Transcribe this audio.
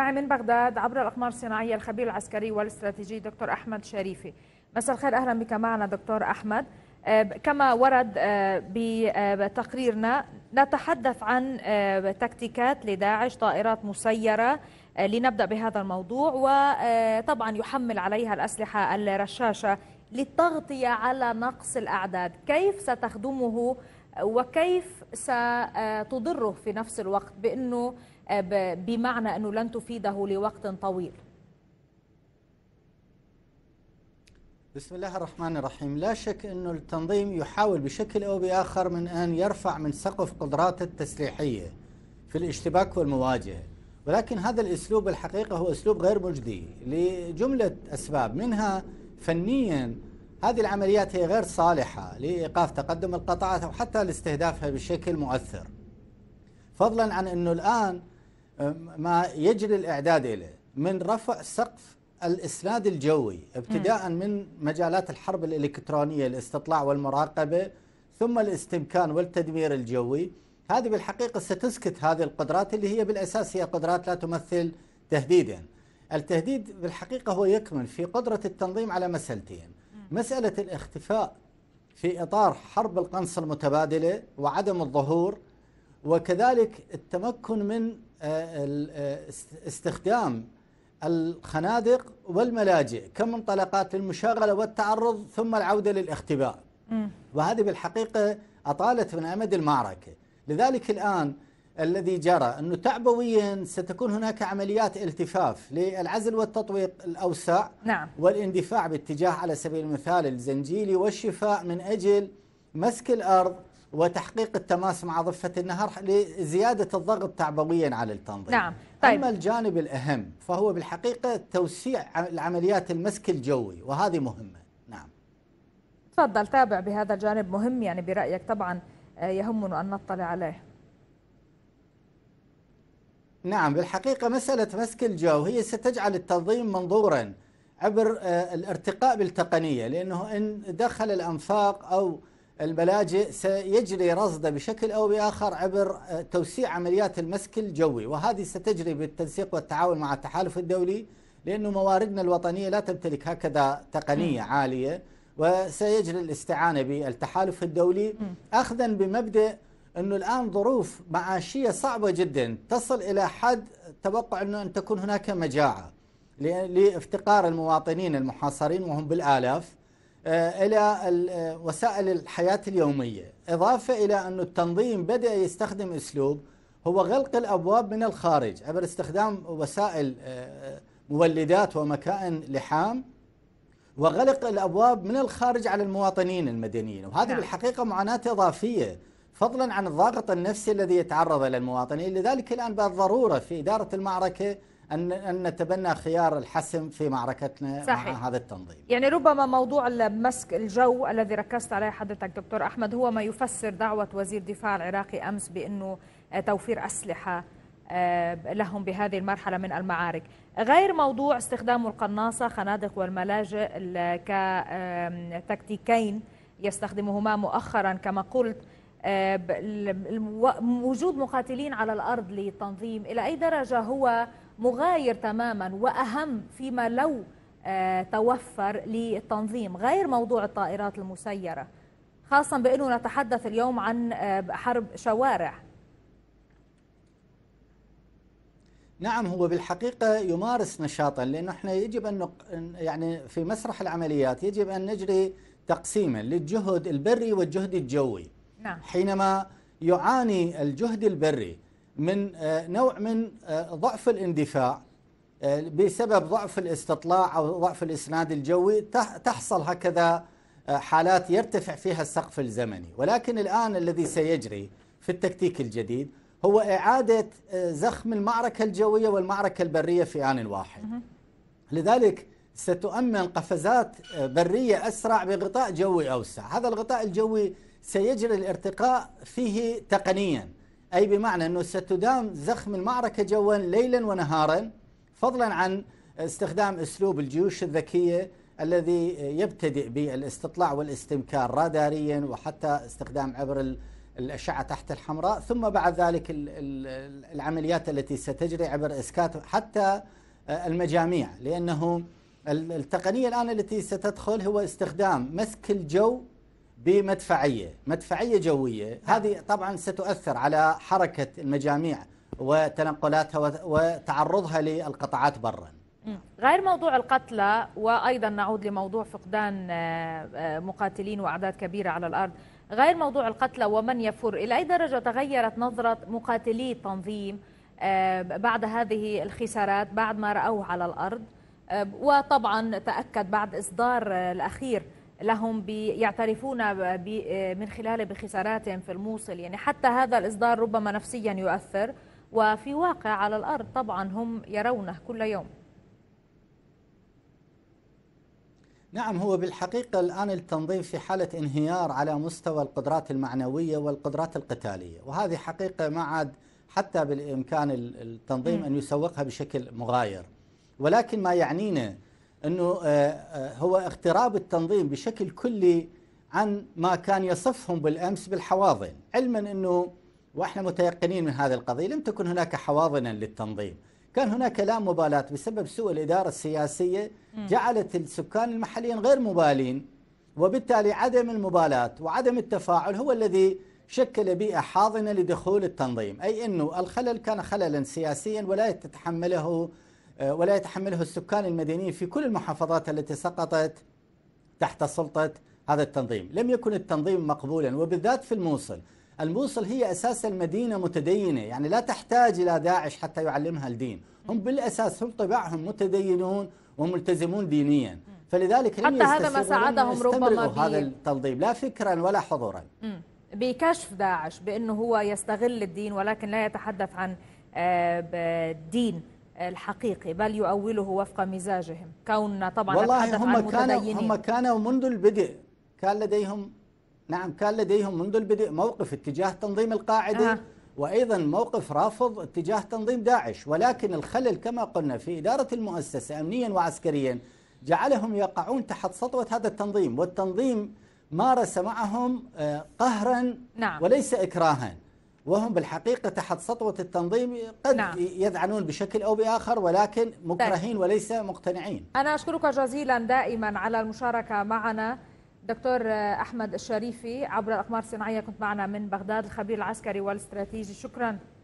معي من بغداد عبر الأقمار الصناعية الخبير العسكري والاستراتيجي دكتور أحمد شريفي مساء الخير أهلا بك معنا دكتور أحمد آه، كما ورد آه، بتقريرنا نتحدث عن آه، تكتيكات لداعش طائرات مسيرة لنبدأ بهذا الموضوع وطبعا يحمل عليها الأسلحة الرشاشة للتغطية على نقص الأعداد كيف ستخدمه وكيف ستضره في نفس الوقت بأنه آه، بمعنى أنه لن تفيده لوقت طويل بسم الله الرحمن الرحيم لا شك أن التنظيم يحاول بشكل أو بآخر من أن يرفع من سقف قدراته التسليحية في الاشتباك والمواجهة ولكن هذا الأسلوب الحقيقة هو أسلوب غير مجدي لجملة أسباب منها فنيا هذه العمليات هي غير صالحة لإيقاف تقدم القطاعات أو حتى لاستهدافها بشكل مؤثر فضلا عن أنه الآن ما يجري الإعداد إليه من رفع سقف الإسناد الجوي ابتداء من مجالات الحرب الإلكترونية الاستطلاع والمراقبة ثم الاستمكان والتدمير الجوي هذه بالحقيقة ستسكت هذه القدرات اللي هي بالأساس هي قدرات لا تمثل تهديدا التهديد بالحقيقة هو يكمن في قدرة التنظيم على مسألتين مسألة الاختفاء في إطار حرب القنص المتبادلة وعدم الظهور وكذلك التمكن من آه، آه، استخدام الخنادق والملاجئ كمنطلقات للمشاغلة والتعرض ثم العودة للاختباء وهذه بالحقيقة أطالت من أمد المعركة لذلك الآن الذي جرى أنه تعبويا ستكون هناك عمليات التفاف للعزل والتطويق الاوسع نعم. والاندفاع باتجاه على سبيل المثال الزنجيلي والشفاء من أجل مسك الأرض وتحقيق التماس مع ضفة النهر لزيادة الضغط تعبويا على التنظيم نعم. طيب. أما الجانب الأهم فهو بالحقيقة توسيع العمليات المسك الجوي وهذه مهمة نعم تفضل تابع بهذا الجانب مهم يعني برأيك طبعا آه، يهمنا أن نطلع عليه نعم بالحقيقة مسألة مسك الجو هي ستجعل التنظيم منظورا عبر آه، الارتقاء بالتقنية لأنه إن دخل الأنفاق أو الملاجئ سيجري رصده بشكل أو بآخر عبر آه، توسيع عمليات المسك الجوي وهذه ستجري بالتنسيق والتعاون مع التحالف الدولي لانه مواردنا الوطنية لا تمتلك هكذا تقنية عالية وسيجري الاستعانة بالتحالف الدولي أخذا بمبدأ أنه الآن ظروف معاشية صعبة جدا تصل إلى حد توقع أنه أن تكون هناك مجاعة لافتقار المواطنين المحاصرين وهم بالآلاف آه، إلى آه، وسائل الحياة اليومية إضافة إلى أن التنظيم بدأ يستخدم أسلوب هو غلق الأبواب من الخارج عبر استخدام وسائل آه، مولدات ومكائن لحام وغلق الأبواب من الخارج على المواطنين المدنيين وهذه نعم. بالحقيقة معاناة إضافية فضلا عن الضغط النفسي الذي يتعرض له المواطنين لذلك الآن بالضروره في إدارة المعركة أن أن نتبنى خيار الحسم في معركتنا صحيح. مع هذا التنظيم يعني ربما موضوع مسك الجو الذي ركزت عليه حضرتك دكتور أحمد هو ما يفسر دعوة وزير دفاع العراقي أمس بأنه آه، توفير أسلحة آه، لهم بهذه المرحلة من المعارك غير موضوع استخدام القناصة خنادق والملاجئ كتكتيكين يستخدمهما مؤخرا كما قلت آه، وجود مقاتلين على الأرض للتنظيم إلى أي درجة هو مغاير تماما وأهم فيما لو آه، توفر للتنظيم غير موضوع الطائرات المسيرة خاصة بأنه نتحدث اليوم عن آه، حرب شوارع نعم هو بالحقيقة يمارس نشاطا لأنه احنا يجب أن نق... يعني في مسرح العمليات يجب أن نجري تقسيما للجهد البري والجهد الجوي نعم. حينما يعاني الجهد البري من آه، نوع من آه، ضعف الاندفاع آه، بسبب ضعف الاستطلاع أو ضعف الإسناد الجوي تحصل هكذا حالات يرتفع فيها السقف الزمني ولكن الآن الذي سيجري في التكتيك الجديد هو إعادة زخم المعركة الجوية والمعركة البرية في آن واحد لذلك ستؤمن قفزات برية أسرع بغطاء جوي أوسع هذا الغطاء الجوي سيجري الارتقاء فيه تقنياً أي بمعنى أنه ستدام زخم المعركة جوا ليلا ونهارا فضلا عن استخدام أسلوب الجيوش الذكية الذي يبتدئ بالاستطلاع والاستمكار راداريا وحتى استخدام عبر الأشعة تحت الحمراء ثم بعد ذلك العمليات التي ستجري عبر إسكات حتى المجاميع لأنه التقنية الآن التي ستدخل هو استخدام مسك الجو بمدفعية مدفعية جوية هذه طبعا ستؤثر على حركة المجاميع وتنقلاتها وتعرضها للقطاعات برا غير موضوع القتلى وأيضا نعود لموضوع فقدان آه، آه، مقاتلين وأعداد كبيرة على الأرض غير موضوع القتلى ومن يفر إلى أي درجة تغيرت نظرة مقاتلي التنظيم آه، بعد هذه الخسارات بعد ما رأوه على الأرض وطبعا تأكد بعد إصدار الأخير لهم يعترفون آه، من خلاله بخساراتهم في الموصل يعني حتى هذا الإصدار ربما نفسيا يؤثر وفي واقع على الأرض طبعا هم يرونه كل يوم نعم هو بالحقيقة الآن التنظيم في حالة انهيار على مستوى القدرات المعنوية والقدرات القتالية وهذه حقيقة ما عاد حتى بالإمكان التنظيم أن يسوقها بشكل مغاير ولكن ما يعنينا أنه آه، آه، هو اغتراب التنظيم بشكل كلي عن ما كان يصفهم بالأمس بالحواضن علما أنه وإحنا متيقنين من هذه القضية لم تكن هناك حواضنا للتنظيم كان هناك لا مبالاة بسبب سوء الإدارة السياسية جعلت السكان المحليين غير مبالين وبالتالي عدم المبالاة وعدم التفاعل هو الذي شكل بيئة حاضنة لدخول التنظيم أي أنه الخلل كان خللا سياسيا ولا تتحمله آه، ولا يتحمله السكان المدنيين في كل المحافظات التي سقطت تحت سلطة هذا التنظيم لم يكن التنظيم مقبولا وبالذات في الموصل الموصل هي أساسا مدينة متدينة يعني لا تحتاج إلى داعش حتى يعلمها الدين هم بالأساس هم طباعهم متدينون وملتزمون دينيا فلذلك لم حتى هذا ما ساعدهم ربما بي... هذا التنظيم لا فكرا ولا حضورا بكشف داعش بأنه هو يستغل الدين ولكن لا يتحدث عن الدين آه، الحقيقي بل يؤوله وفق مزاجهم كون طبعا والله هم عن كانوا هم كانوا منذ البدء كان لديهم نعم كان لديهم منذ البدء موقف اتجاه تنظيم القاعدة آه. وأيضا موقف رافض اتجاه تنظيم داعش ولكن الخلل كما قلنا في إدارة المؤسسة أمنيا وعسكريا جعلهم يقعون تحت سطوة هذا التنظيم والتنظيم مارس معهم آه، قهرا نعم. وليس إكراها وهم بالحقيقة تحت سطوة التنظيم قد نعم. يذعنون بشكل أو بآخر ولكن طيب. مكرهين وليس مقتنعين أنا أشكرك جزيلا دائما على المشاركة معنا دكتور أحمد الشريفي عبر الأقمار الصناعية كنت معنا من بغداد الخبير العسكري والاستراتيجي شكرا